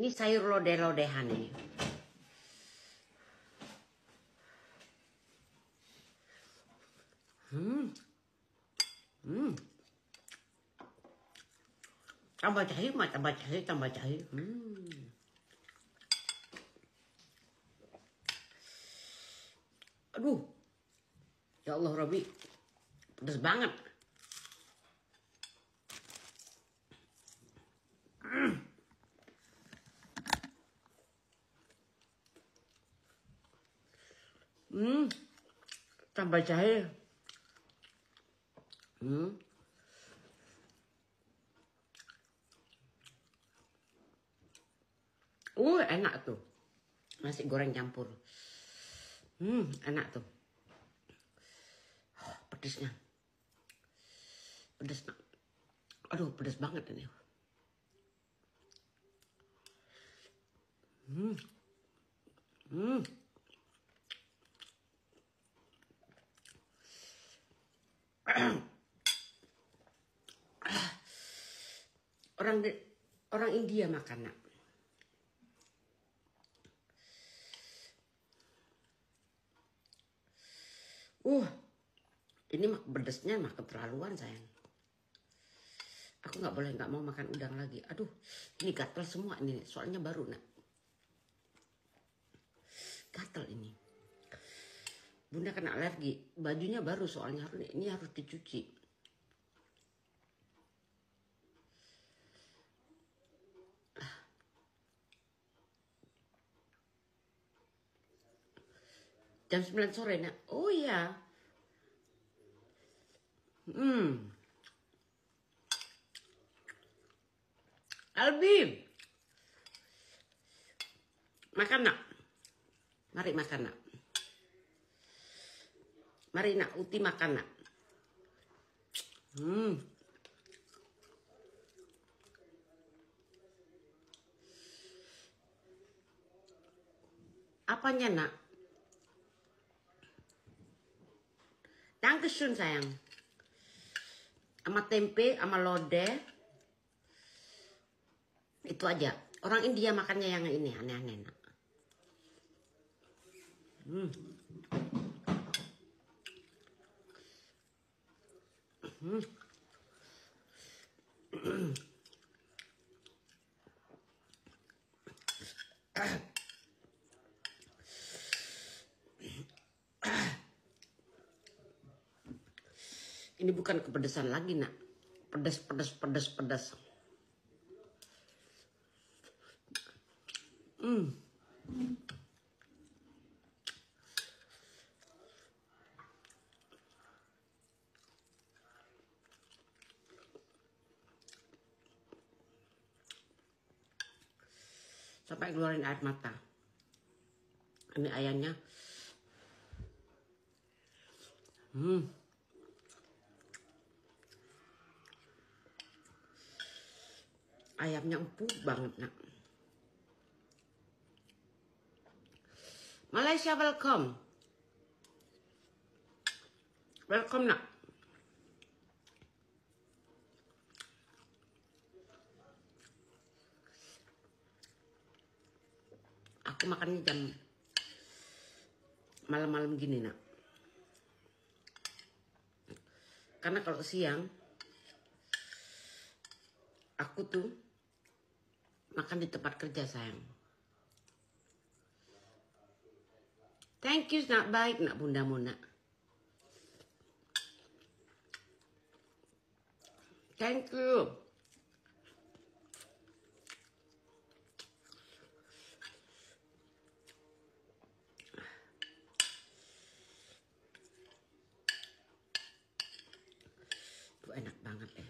Ini sayur lodeh-lodehan ini. Hmm. Hmm. Tambah cair, tambah cair, tambah cair. Hmm. Aduh. Ya Allah, Robi. pedes banget. Hmm, tambah jahe. Hmm. Uh, enak tuh. Nasi goreng campur. Hmm, enak tuh. Oh, pedesnya. Pedes, Aduh, pedes banget ini. Hmm. Hmm. orang orang India makan nak. Uh, ini pedesnya mah keterlaluan sayang. Aku nggak boleh nggak mau makan udang lagi. Aduh, ini gatel semua ini. Soalnya baru nak. Gatel ini bunda kena alergi bajunya baru soalnya harus ini harus dicuci ah. jam 9 sore nak oh iya. hmm Albi makan nak mari makan nak Marina, uti nak. Hmm. Apanya nak? Dankeschön sayang. Amat tempe, sama lode. Itu aja. Orang India makannya yang ini aneh-aneh nak. Hmm. Ini bukan kepedesan lagi nak. Pedas, pedas, pedas, pedas. Hmm. sampai keluarin air mata ini ayamnya hmm ayamnya empuk banget nak Malaysia welcome welcome nak aku makannya jam malam-malam gini nak karena kalau siang aku tuh makan di tempat kerja sayang thank you nak baik nak bunda muna thank you ต่างกัน